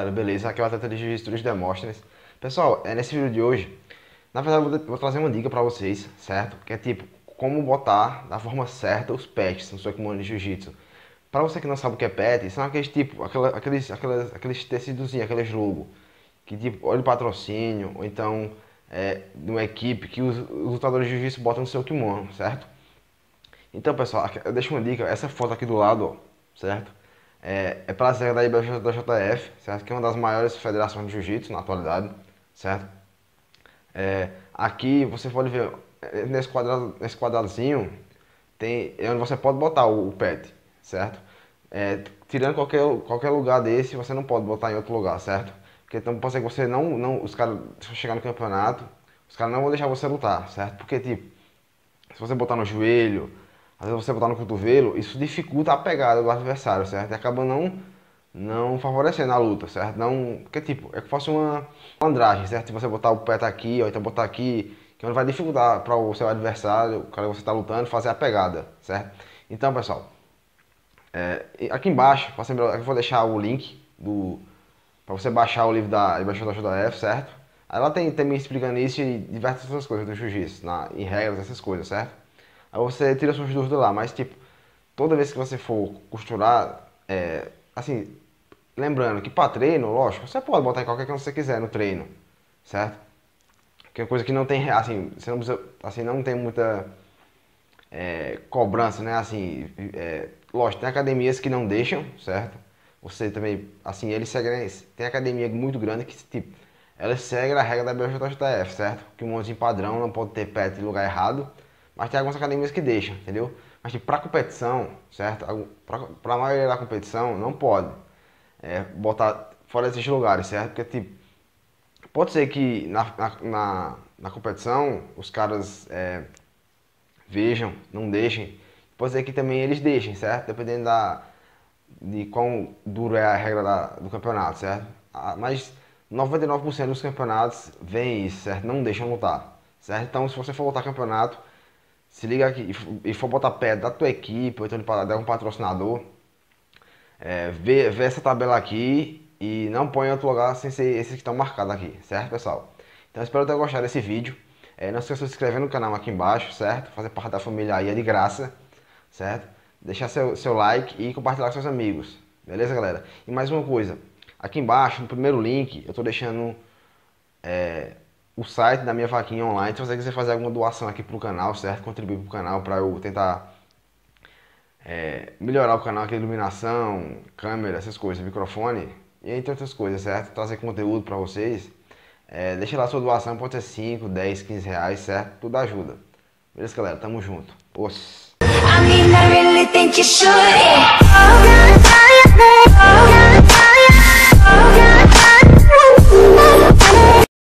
galera, beleza? Aqui é o atleta de Juventude de Demóstenes. Pessoal, é nesse vídeo de hoje, na verdade eu vou trazer uma dica pra vocês, certo? Que é tipo, como botar da forma certa os pets no seu kimono de Jiu-Jitsu. Pra você que não sabe o que é pet, são aqueles tipo, aqueles, aqueles tecidos, aqueles logo que tipo, olha o patrocínio, ou então é, de uma equipe que os, os lutadores de Jiu-Jitsu botam no seu kimono, certo? Então pessoal, eu deixo uma dica, essa foto aqui do lado, ó, certo? É, é pela secretaria da JF, certo? Que é uma das maiores federações de jiu-jitsu na atualidade, certo? É, aqui você pode ver, é, nesse, quadrado, nesse quadradozinho, tem, é onde você pode botar o, o pet, certo? É, tirando qualquer, qualquer lugar desse, você não pode botar em outro lugar, certo? Porque então pode ser que você não, não os caras, se chegar no campeonato, os caras não vão deixar você lutar, certo? Porque, tipo, se você botar no joelho, às vezes você botar no cotovelo, isso dificulta a pegada do adversário, certo? E acaba não, não favorecendo a luta, certo? Não, que tipo, é que fosse uma andragem, certo? Se você botar o pé tá aqui, ou então botar aqui, que é vai dificultar para o seu adversário, o cara que você está lutando, fazer a pegada, certo? Então, pessoal, é, aqui embaixo, aqui vou deixar o link do para você baixar o livro da Embaixo da F, certo? Aí lá tem, tem me explicando isso e diversas outras coisas do jiu-jitsu, em regras, essas coisas, certo? Aí você tira suas dúvidas lá, mas tipo, toda vez que você for costurar, é, assim, lembrando que para treino, lógico, você pode botar em qualquer que você quiser no treino, certo? Que é coisa que não tem, assim, você não precisa, assim, não tem muita é, cobrança, né? Assim, é, lógico, tem academias que não deixam, certo? Você também, assim, eles seguem, né? tem academia muito grande que, tipo, ela segue a regra da BJJF, certo? Que um monte de padrão não pode ter pet em lugar errado. Mas tem algumas academias que deixam, entendeu? Mas tipo, pra competição, certo? Pra, pra maioria da competição, não pode é, botar fora desses lugares, certo? Porque tipo, pode ser que na, na, na competição os caras é, vejam, não deixem. Pode ser que também eles deixem, certo? Dependendo da, de quão duro é a regra da, do campeonato, certo? Ah, mas 99% dos campeonatos vem isso, certo? Não deixam lutar, certo? Então, se você for lutar campeonato, se liga aqui e for botar pé da tua equipe, ou então de um patrocinador, é, vê, vê essa tabela aqui e não põe em outro lugar sem ser esses que estão marcados aqui, certo pessoal? Então espero ter gostado desse vídeo. É, não se esqueça de se inscrever no canal aqui embaixo, certo? Fazer parte da família aí é de graça, certo? Deixar seu, seu like e compartilhar com seus amigos, beleza galera? E mais uma coisa, aqui embaixo no primeiro link eu estou deixando... É, o site da minha vaquinha online. Se você quiser fazer alguma doação aqui pro canal, certo? Contribuir pro canal para eu tentar é, melhorar o canal aqui, iluminação, câmera, essas coisas, microfone, e entre outras coisas, certo? Trazer conteúdo para vocês. É, deixa lá sua doação, pode ser 5, 10, 15 reais, certo? Tudo ajuda. Beleza, galera? Tamo junto. Os.